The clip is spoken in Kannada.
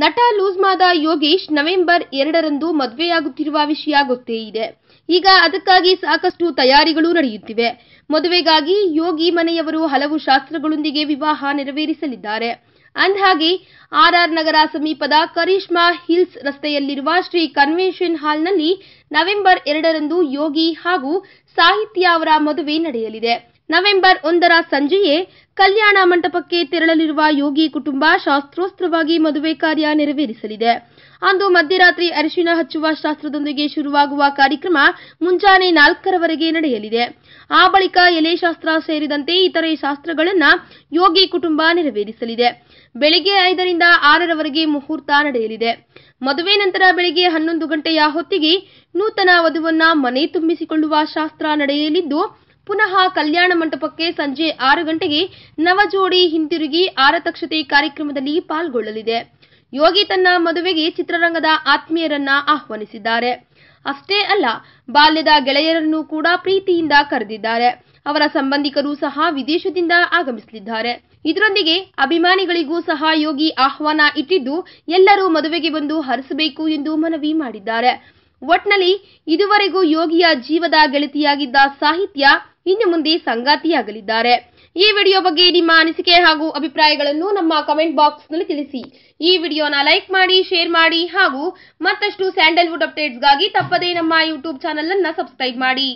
ನಟ ಲೂಸ್ಮಾದ ಯೋಗೇಶ್ ನವೆಂಬರ್ ಎರಡರಂದು ಮದುವೆಯಾಗುತ್ತಿರುವ ವಿಷಯ ಗೊತ್ತೇ ಇದೆ ಈಗ ಅದಕ್ಕಾಗಿ ಸಾಕಷ್ಟು ತಯಾರಿಗಳು ನಡೆಯುತ್ತಿವೆ ಮದುವೆಗಾಗಿ ಯೋಗಿ ಮನೆಯವರು ಹಲವು ಶಾಸ್ತ್ರಗಳೊಂದಿಗೆ ವಿವಾಹ ನೆರವೇರಿಸಲಿದ್ದಾರೆ ಅಂದಹಾಗೆ ಆರ್ ನಗರ ಸಮೀಪದ ಕರೀಷ್ಮಾ ಹಿಲ್ಸ್ ರಸ್ತೆಯಲ್ಲಿರುವ ಶ್ರೀ ಕನ್ವೆನ್ಷನ್ ಹಾಲ್ನಲ್ಲಿ ನವೆಂಬರ್ ಎರಡರಂದು ಯೋಗಿ ಹಾಗೂ ಸಾಹಿತ್ಯ ಅವರ ಮದುವೆ ನಡೆಯಲಿದೆ ನವೆಂಬರ್ ಒಂದರ ಸಂಜೆಯೇ ಕಲ್ಯಾಣ ಮಂಟಪಕ್ಕೆ ತೆರಳಲಿರುವ ಯೋಗಿ ಕುಟುಂಬ ಶಾಸ್ತ್ರೋಸ್ತ್ರವಾಗಿ ಮದುವೆ ಕಾರ್ಯ ನೆರವೇರಿಸಲಿದೆ ಅಂದು ಮಧ್ಯರಾತ್ರಿ ಅರಿಶಿನ ಹಚ್ಚುವ ಶಾಸ್ತ್ರದೊಂದಿಗೆ ಶುರುವಾಗುವ ಕಾರ್ಯಕ್ರಮ ಮುಂಜಾನೆ ನಾಲ್ಕರವರೆಗೆ ನಡೆಯಲಿದೆ ಆ ಬಳಿಕ ಎಲೆ ಶಾಸ್ತ್ರ ಸೇರಿದಂತೆ ಇತರೆ ಶಾಸ್ತ್ರಗಳನ್ನು ಯೋಗಿ ಕುಟುಂಬ ನೆರವೇರಿಸಲಿದೆ ಬೆಳಿಗ್ಗೆ ಐದರಿಂದ ಆರರವರೆಗೆ ಮುಹೂರ್ತ ನಡೆಯಲಿದೆ ಮದುವೆ ನಂತರ ಬೆಳಿಗ್ಗೆ ಹನ್ನೊಂದು ಗಂಟೆಯ ಹೊತ್ತಿಗೆ ನೂತನ ವಧುವನ್ನ ಮನೆ ತುಂಬಿಸಿಕೊಳ್ಳುವ ಶಾಸ್ತ್ರ ನಡೆಯಲಿದ್ದು ಪುನಃ ಕಲ್ಯಾಣ ಮಂಟಪಕ್ಕೆ ಸಂಜೆ ಆರು ಗಂಟೆಗೆ ನವಜೋಡಿ ಹಿಂತಿರುಗಿ ಆರತಕ್ಷತೆ ಕಾರ್ಯಕ್ರಮದಲ್ಲಿ ಪಾಲ್ಗೊಳ್ಳಲಿದೆ ಯೋಗಿ ತನ್ನ ಮದುವೆಗೆ ಚಿತ್ರರಂಗದ ಆತ್ಮೀಯರನ್ನ ಆಹ್ವಾನಿಸಿದ್ದಾರೆ ಅಷ್ಟೇ ಅಲ್ಲ ಬಾಲ್ಯದ ಗೆಳೆಯರನ್ನು ಕೂಡ ಪ್ರೀತಿಯಿಂದ ಕರೆದಿದ್ದಾರೆ ಅವರ ಸಂಬಂಧಿಕರು ಸಹ ವಿದೇಶದಿಂದ ಆಗಮಿಸಲಿದ್ದಾರೆ ಇದರೊಂದಿಗೆ ಅಭಿಮಾನಿಗಳಿಗೂ ಸಹ ಯೋಗಿ ಆಹ್ವಾನ ಇಟ್ಟಿದ್ದು ಎಲ್ಲರೂ ಮದುವೆಗೆ ಬಂದು ಹರಿಸಬೇಕು ಎಂದು ಮನವಿ ಮಾಡಿದ್ದಾರೆ ಒಟ್ನಲ್ಲಿ ಇದುವರೆಗೂ ಯೋಗಿಯ ಜೀವದ ಗೆಳತಿಯಾಗಿದ್ದ ಸಾಹಿತ್ಯ ಇನ್ನು ಮುಂದೆ ಸಂಗಾತಿಯಾಗಲಿದ್ದಾರೆ ಈ ವಿಡಿಯೋ ಬಗ್ಗೆ ನಿಮ್ಮ ಅನಿಸಿಕೆ ಹಾಗೂ ಅಭಿಪ್ರಾಯಗಳನ್ನು ನಮ್ಮ ಕಮೆಂಟ್ ಬಾಕ್ಸ್ನಲ್ಲಿ ತಿಳಿಸಿ ಈ ವಿಡಿಯೋನ ಲೈಕ್ ಮಾಡಿ ಶೇರ್ ಮಾಡಿ ಹಾಗೂ ಮತ್ತಷ್ಟು ಸ್ಯಾಂಡಲ್ವುಡ್ ಅಪ್ಡೇಟ್ಸ್ಗಾಗಿ ತಪ್ಪದೇ ನಮ್ಮ ಯೂಟ್ಯೂಬ್ ಚಾನಲ್ ಅನ್ನ ಸಬ್ಸ್ಕ್ರೈಬ್ ಮಾಡಿ